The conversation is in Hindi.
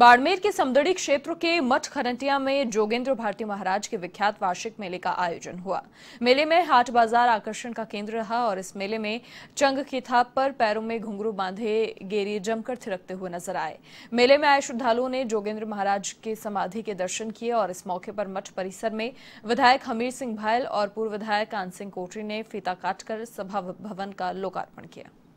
बाड़मेर के समदड़ी क्षेत्र के मठ खरंटिया में जोगेंद्र भारती महाराज के विख्यात वार्षिक मेले का आयोजन हुआ मेले में हाट बाजार आकर्षण का केंद्र रहा और इस मेले में चंग की थाप पर पैरों में घुंघरू बांधे गेरी जमकर थिरकते हुए नजर आए मेले में आए श्रद्धालुओं ने जोगेंद्र महाराज के समाधि के दर्शन किए और इस मौके पर मठ परिसर में विधायक हमीर सिंह भायल और पूर्व विधायक कान सिंह कोटरी ने फीता काटकर सभा भवन का लोकार्पण किया